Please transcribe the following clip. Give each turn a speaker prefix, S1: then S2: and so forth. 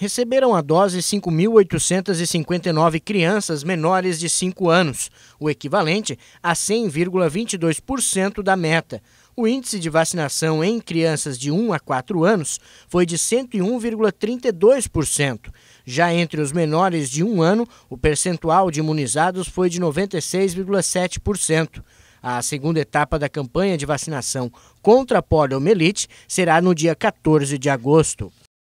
S1: receberam a dose 5.859 crianças menores de 5 anos, o equivalente a 100,22% da meta. O índice de vacinação em crianças de 1 a 4 anos foi de 101,32%. Já entre os menores de 1 ano, o percentual de imunizados foi de 96,7%. A segunda etapa da campanha de vacinação contra a poliomielite será no dia 14 de agosto.